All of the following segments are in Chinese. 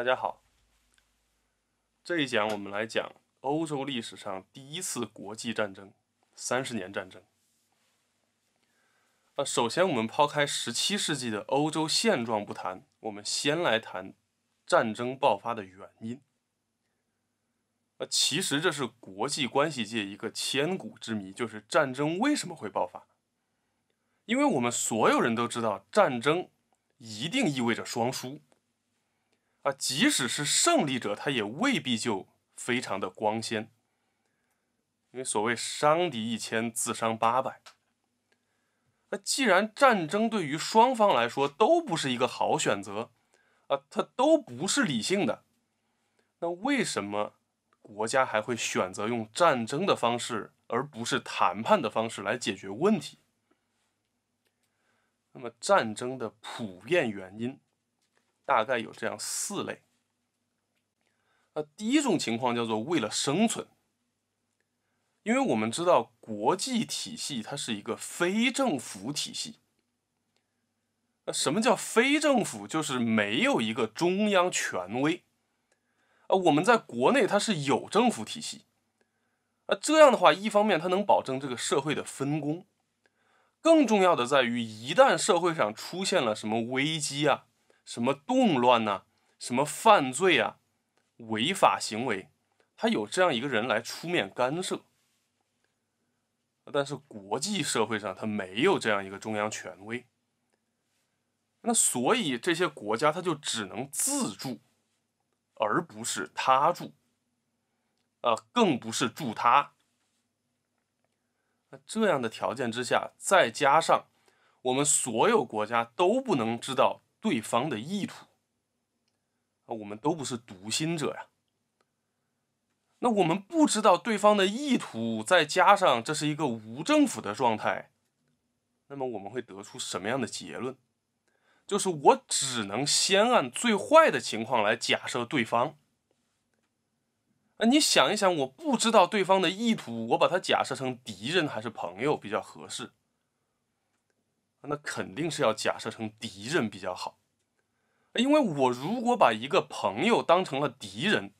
大家好，这一讲我们来讲欧洲历史上第一次国际战争——三十年战争。啊，首先我们抛开十七世纪的欧洲现状不谈，我们先来谈战争爆发的原因。啊，其实这是国际关系界一个千古之谜，就是战争为什么会爆发？因为我们所有人都知道，战争一定意味着双输。啊，即使是胜利者，他也未必就非常的光鲜，因为所谓伤敌一千，自伤八百。那既然战争对于双方来说都不是一个好选择，啊，它都不是理性的，那为什么国家还会选择用战争的方式，而不是谈判的方式来解决问题？那么战争的普遍原因。大概有这样四类。那第一种情况叫做为了生存，因为我们知道国际体系它是一个非政府体系。什么叫非政府？就是没有一个中央权威。啊，我们在国内它是有政府体系。啊，这样的话，一方面它能保证这个社会的分工，更重要的在于一旦社会上出现了什么危机啊。什么动乱呐，什么犯罪啊，违法行为，他有这样一个人来出面干涉，但是国际社会上他没有这样一个中央权威，那所以这些国家他就只能自助，而不是他助，呃，更不是助他。这样的条件之下，再加上我们所有国家都不能知道。对方的意图啊，我们都不是读心者呀。那我们不知道对方的意图，再加上这是一个无政府的状态，那么我们会得出什么样的结论？就是我只能先按最坏的情况来假设对方。啊，你想一想，我不知道对方的意图，我把它假设成敌人还是朋友比较合适？那肯定是要假设成敌人比较好，因为我如果把一个朋友当成了敌人，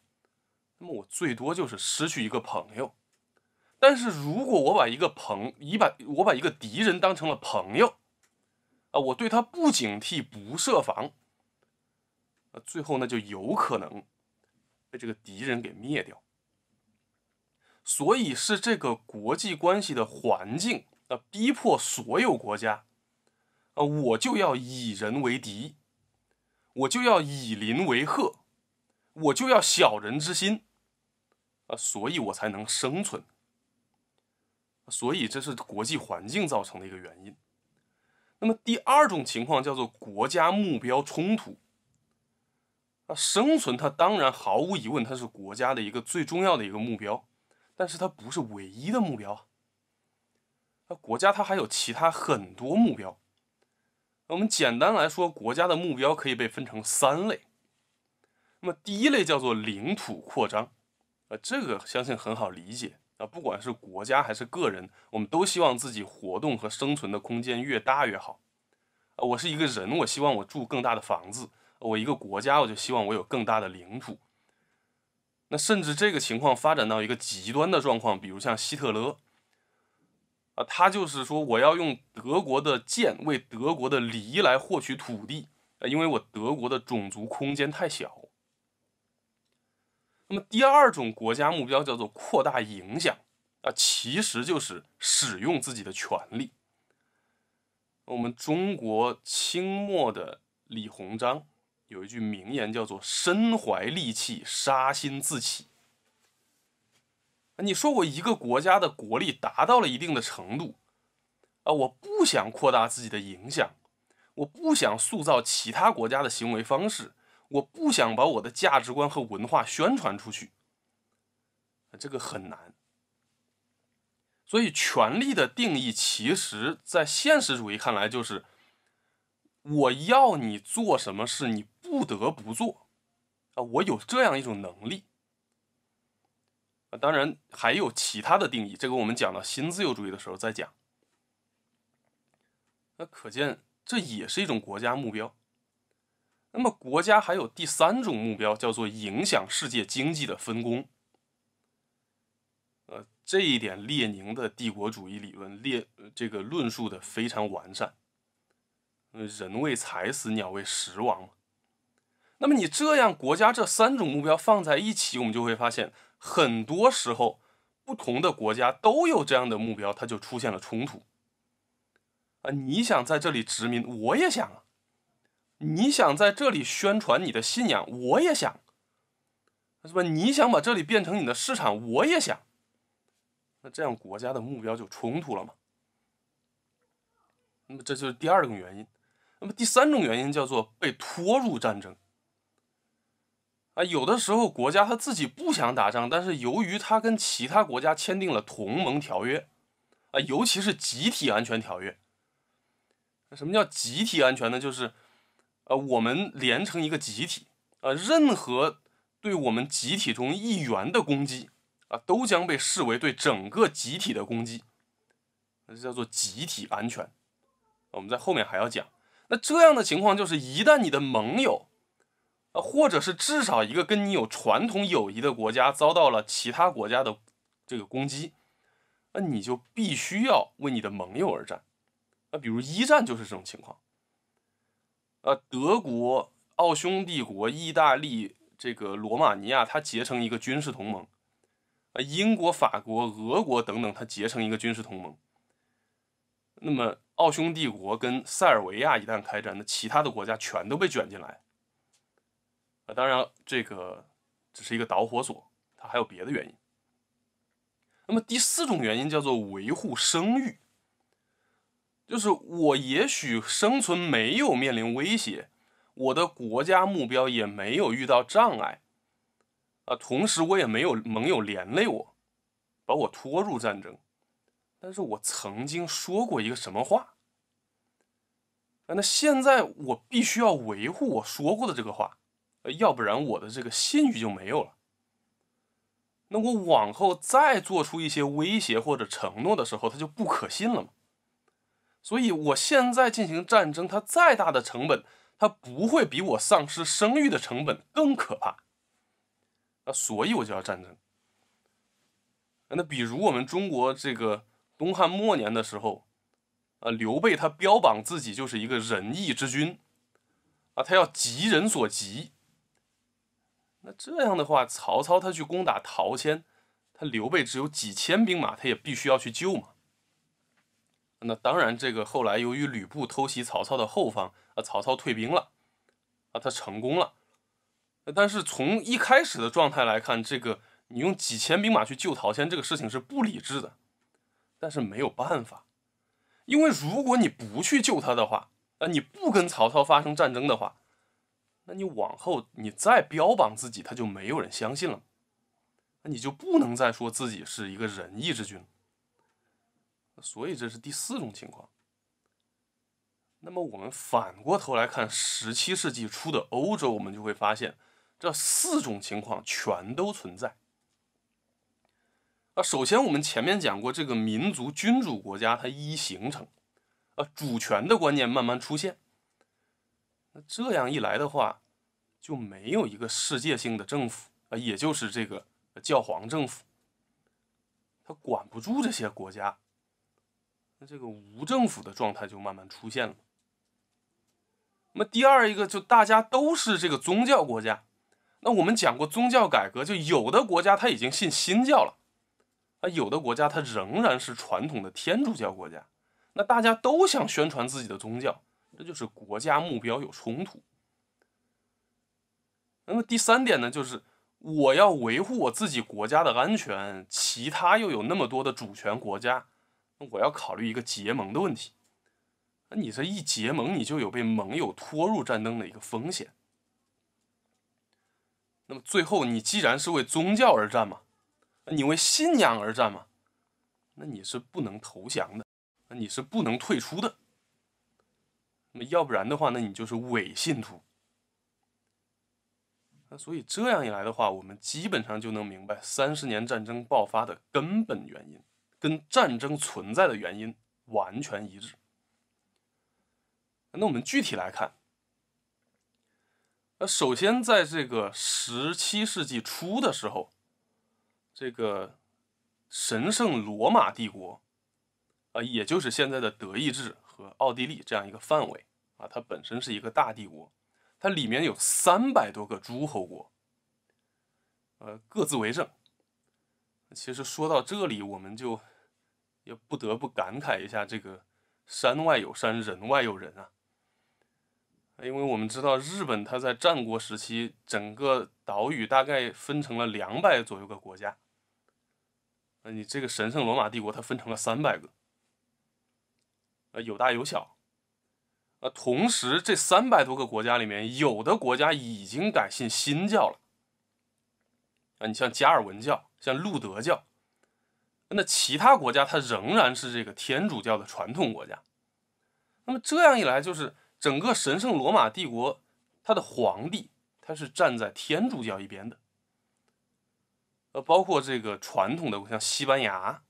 那么我最多就是失去一个朋友；但是如果我把一个朋以把我把一个敌人当成了朋友，啊，我对他不警惕、不设防，最后呢就有可能被这个敌人给灭掉。所以是这个国际关系的环境，啊，逼迫所有国家。啊，我就要以人为敌，我就要以邻为壑，我就要小人之心，啊，所以我才能生存。所以这是国际环境造成的一个原因。那么第二种情况叫做国家目标冲突。啊，生存它当然毫无疑问，它是国家的一个最重要的一个目标，但是它不是唯一的目标。啊，国家它还有其他很多目标。我们简单来说，国家的目标可以被分成三类。那么第一类叫做领土扩张，啊，这个相信很好理解啊，不管是国家还是个人，我们都希望自己活动和生存的空间越大越好。啊，我是一个人，我希望我住更大的房子；我一个国家，我就希望我有更大的领土。那甚至这个情况发展到一个极端的状况，比如像希特勒。他就是说，我要用德国的剑为德国的犁来获取土地，因为我德国的种族空间太小。那么第二种国家目标叫做扩大影响，啊，其实就是使用自己的权利。我们中国清末的李鸿章有一句名言叫做“身怀利器，杀心自起”。你说我一个国家的国力达到了一定的程度，啊，我不想扩大自己的影响，我不想塑造其他国家的行为方式，我不想把我的价值观和文化宣传出去，这个很难。所以，权力的定义，其实在现实主义看来，就是我要你做什么事，你不得不做，啊，我有这样一种能力。啊，当然还有其他的定义，这个我们讲到新自由主义的时候再讲。那可见这也是一种国家目标。那么国家还有第三种目标，叫做影响世界经济的分工。呃，这一点列宁的帝国主义理论列这个论述的非常完善。人为财死，鸟为食亡。那么你这样国家这三种目标放在一起，我们就会发现。很多时候，不同的国家都有这样的目标，它就出现了冲突。啊，你想在这里殖民，我也想；啊；你想在这里宣传你的信仰，我也想。是吧？你想把这里变成你的市场，我也想。那这样国家的目标就冲突了嘛？那么这就是第二种原因。那么第三种原因叫做被拖入战争。啊，有的时候国家他自己不想打仗，但是由于他跟其他国家签订了同盟条约，啊，尤其是集体安全条约。什么叫集体安全呢？就是，呃，我们连成一个集体，呃，任何对我们集体中一员的攻击，啊，都将被视为对整个集体的攻击。那这叫做集体安全。我们在后面还要讲。那这样的情况就是，一旦你的盟友，啊，或者是至少一个跟你有传统友谊的国家遭到了其他国家的这个攻击，那你就必须要为你的盟友而战。那比如一战就是这种情况。呃，德国、奥匈帝国、意大利这个罗马尼亚，它结成一个军事同盟。啊，英国、法国、俄国等等，它结成一个军事同盟。那么，奥匈帝国跟塞尔维亚一旦开战，那其他的国家全都被卷进来。当然，这个只是一个导火索，它还有别的原因。那么第四种原因叫做维护声誉，就是我也许生存没有面临威胁，我的国家目标也没有遇到障碍，啊，同时我也没有盟友连累我，把我拖入战争，但是我曾经说过一个什么话？啊，那现在我必须要维护我说过的这个话。呃，要不然我的这个信誉就没有了。那我往后再做出一些威胁或者承诺的时候，他就不可信了嘛。所以，我现在进行战争，他再大的成本，他不会比我丧失声誉的成本更可怕。啊，所以我就要战争。那比如我们中国这个东汉末年的时候，啊，刘备他标榜自己就是一个仁义之君，啊，他要急人所急。那这样的话，曹操他去攻打陶谦，他刘备只有几千兵马，他也必须要去救嘛。那当然，这个后来由于吕布偷袭曹操的后方，啊，曹操退兵了，啊，他成功了。但是从一开始的状态来看，这个你用几千兵马去救陶谦这个事情是不理智的，但是没有办法，因为如果你不去救他的话，啊，你不跟曹操发生战争的话。那你往后你再标榜自己，他就没有人相信了，那你就不能再说自己是一个仁义之君。所以这是第四种情况。那么我们反过头来看十七世纪初的欧洲，我们就会发现这四种情况全都存在。啊，首先我们前面讲过，这个民族君主国家它一形成，啊，主权的观念慢慢出现，那这样一来的话。就没有一个世界性的政府啊，也就是这个教皇政府，他管不住这些国家，那这个无政府的状态就慢慢出现了。那么第二一个，就大家都是这个宗教国家，那我们讲过宗教改革，就有的国家他已经信新教了啊，有的国家它仍然是传统的天主教国家，那大家都想宣传自己的宗教，这就是国家目标有冲突。那么第三点呢，就是我要维护我自己国家的安全，其他又有那么多的主权国家，那我要考虑一个结盟的问题。那你这一结盟，你就有被盟友拖入战争的一个风险。那么最后，你既然是为宗教而战嘛，你为信仰而战嘛，那你是不能投降的，那你是不能退出的。那么要不然的话，那你就是伪信徒。那所以这样一来的话，我们基本上就能明白三十年战争爆发的根本原因，跟战争存在的原因完全一致。那我们具体来看，那首先在这个十七世纪初的时候，这个神圣罗马帝国，啊，也就是现在的德意志和奥地利这样一个范围啊，它本身是一个大帝国。它里面有三百多个诸侯国，呃，各自为政。其实说到这里，我们就也不得不感慨一下，这个山外有山，人外有人啊。因为我们知道，日本它在战国时期，整个岛屿大概分成了两百左右个国家。那你这个神圣罗马帝国，它分成了三百个，呃，有大有小。啊，同时这三百多个国家里面，有的国家已经改信新教了，啊，你像加尔文教，像路德教，那其他国家它仍然是这个天主教的传统国家。那么这样一来，就是整个神圣罗马帝国，它的皇帝他是站在天主教一边的，呃，包括这个传统的像西班牙，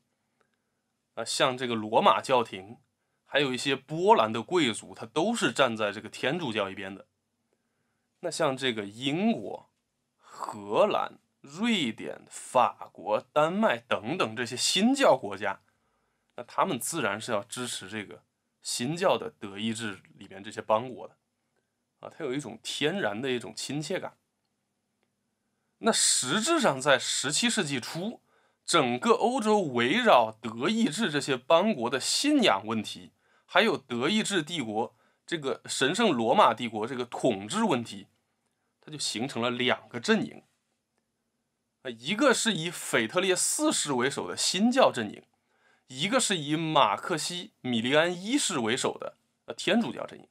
啊，像这个罗马教廷。还有一些波兰的贵族，他都是站在这个天主教一边的。那像这个英国、荷兰、瑞典、法国、丹麦等等这些新教国家，那他们自然是要支持这个新教的德意志里边这些邦国的，啊，他有一种天然的一种亲切感。那实质上在十七世纪初，整个欧洲围绕德意志这些邦国的信仰问题。还有德意志帝国这个神圣罗马帝国这个统治问题，它就形成了两个阵营，啊，一个是以腓特烈四世为首的新教阵营，一个是以马克西米利安一世为首的呃天主教阵营。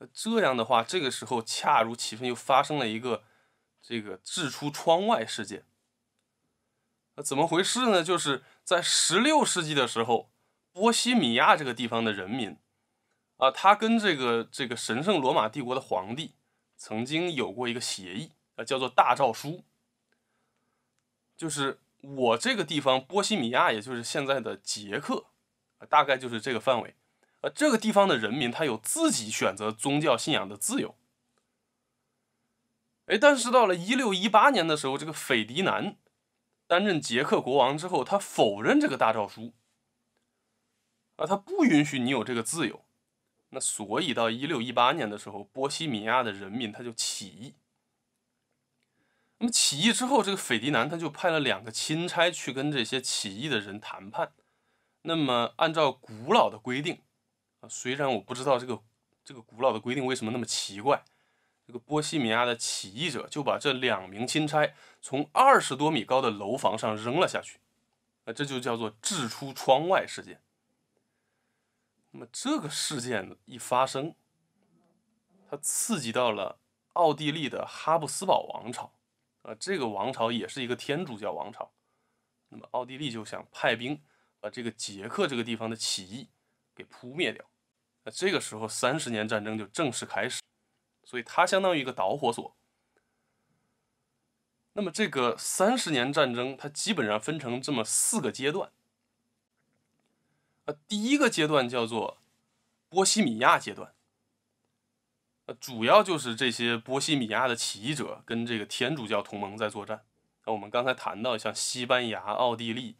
那这样的话，这个时候恰如其分又发生了一个这个掷出窗外事件。那怎么回事呢？就是在十六世纪的时候。波西米亚这个地方的人民啊，他跟这个这个神圣罗马帝国的皇帝曾经有过一个协议啊，叫做大诏书，就是我这个地方波西米亚，也就是现在的捷克，大概就是这个范围啊，这个地方的人民他有自己选择宗教信仰的自由。哎，但是到了一六一八年的时候，这个斐迪南担任捷克国王之后，他否认这个大诏书。啊，他不允许你有这个自由，那所以到一六一八年的时候，波西米亚的人民他就起义。那么起义之后，这个斐迪南他就派了两个钦差去跟这些起义的人谈判。那么按照古老的规定，啊，虽然我不知道这个这个古老的规定为什么那么奇怪，这个波西米亚的起义者就把这两名钦差从二十多米高的楼房上扔了下去。啊，这就叫做掷出窗外事件。那么这个事件一发生，它刺激到了奥地利的哈布斯堡王朝，啊，这个王朝也是一个天主教王朝。那么奥地利就想派兵把这个捷克这个地方的起义给扑灭掉。那这个时候，三十年战争就正式开始，所以它相当于一个导火索。那么这个三十年战争，它基本上分成这么四个阶段。呃，第一个阶段叫做波西米亚阶段，呃，主要就是这些波西米亚的起义者跟这个天主教同盟在作战。那我们刚才谈到，像西班牙、奥地利、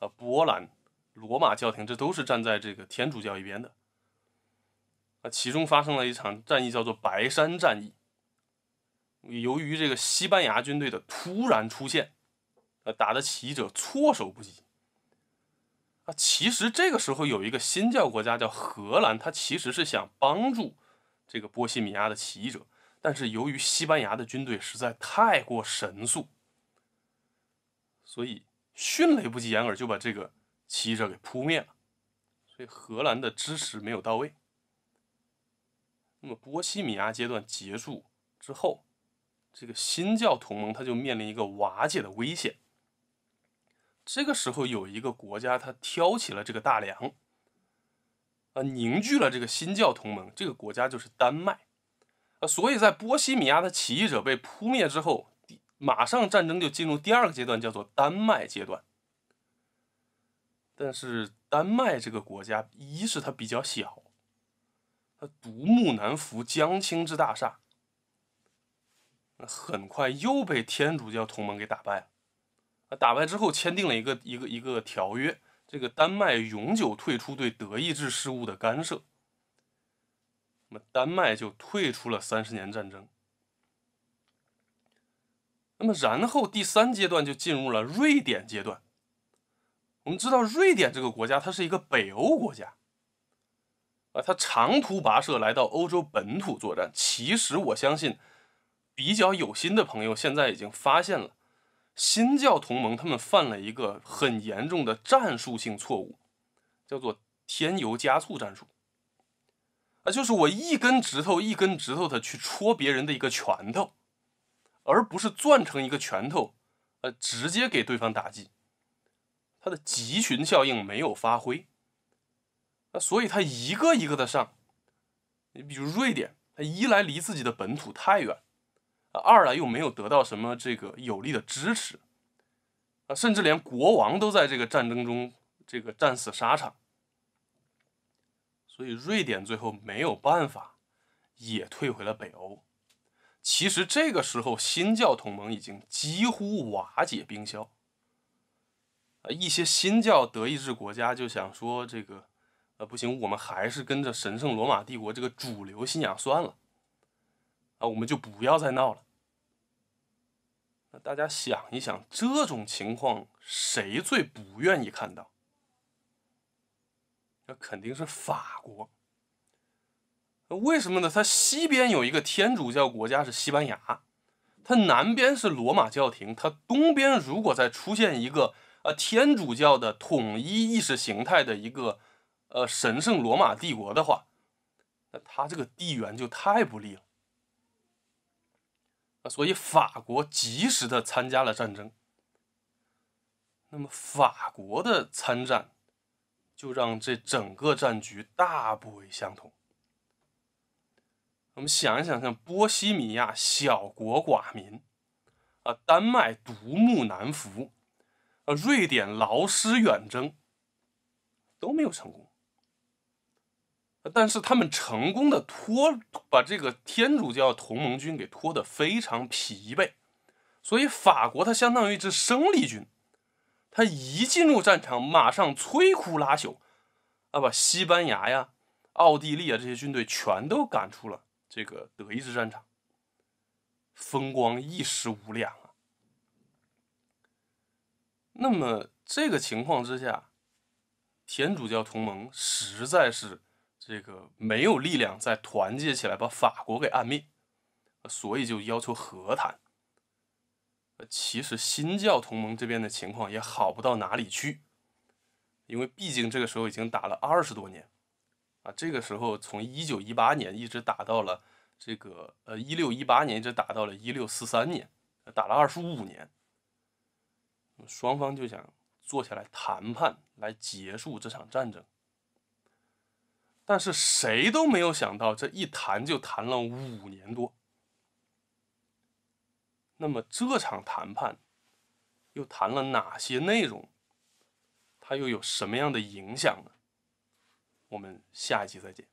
呃，波兰、罗马教廷，这都是站在这个天主教一边的。啊，其中发生了一场战役，叫做白山战役。由于这个西班牙军队的突然出现，呃，打的起义者措手不及。啊，其实这个时候有一个新教国家叫荷兰，他其实是想帮助这个波西米亚的起义者，但是由于西班牙的军队实在太过神速，所以迅雷不及掩耳就把这个起义者给扑灭了，所以荷兰的支持没有到位。那么波西米亚阶段结束之后，这个新教同盟它就面临一个瓦解的危险。这个时候有一个国家，他挑起了这个大梁，啊，凝聚了这个新教同盟，这个国家就是丹麦，啊，所以在波西米亚的起义者被扑灭之后，马上战争就进入第二个阶段，叫做丹麦阶段。但是丹麦这个国家，一是它比较小，它独木难扶江青之大厦，很快又被天主教同盟给打败了。打败之后，签订了一个一个一个条约，这个丹麦永久退出对德意志事务的干涉。那么丹麦就退出了三十年战争。那么然后第三阶段就进入了瑞典阶段。我们知道瑞典这个国家，它是一个北欧国家，啊，它长途跋涉来到欧洲本土作战。其实我相信，比较有心的朋友现在已经发现了。新教同盟他们犯了一个很严重的战术性错误，叫做添油加醋战术。啊，就是我一根指头一根指头的去戳别人的一个拳头，而不是攥成一个拳头，呃，直接给对方打击。它的集群效应没有发挥，那所以它一个一个的上。你比如瑞典，它一来离自己的本土太远。二来又没有得到什么这个有力的支持，啊，甚至连国王都在这个战争中这个战死沙场，所以瑞典最后没有办法，也退回了北欧。其实这个时候新教同盟已经几乎瓦解冰消，啊，一些新教德意志国家就想说这个，啊，不行，我们还是跟着神圣罗马帝国这个主流信仰算了。啊，我们就不要再闹了。那大家想一想，这种情况谁最不愿意看到？那肯定是法国。为什么呢？它西边有一个天主教国家是西班牙，它南边是罗马教廷，它东边如果再出现一个呃天主教的统一意识形态的一个呃神圣罗马帝国的话，那它这个地缘就太不利了。啊，所以法国及时的参加了战争。那么法国的参战，就让这整个战局大不为相同。我们想一想，像波西米亚小国寡民，啊，丹麦独木难扶，啊，瑞典劳师远征，都没有成功。但是他们成功的拖把这个天主教同盟军给拖得非常疲惫，所以法国它相当于一支生力军，它一进入战场马上摧枯拉朽，啊把西班牙呀、奥地利啊这些军队全都赶出了这个德意志战场，风光一时无两啊。那么这个情况之下，天主教同盟实在是。这个没有力量再团结起来把法国给按灭，所以就要求和谈。其实新教同盟这边的情况也好不到哪里去，因为毕竟这个时候已经打了二十多年，啊，这个时候从一九一八年一直打到了这个呃一六一八年，一直打到了一六四三年，打了二十五年。双方就想坐下来谈判，来结束这场战争。但是谁都没有想到，这一谈就谈了五年多。那么这场谈判又谈了哪些内容？它又有什么样的影响呢？我们下一集再见。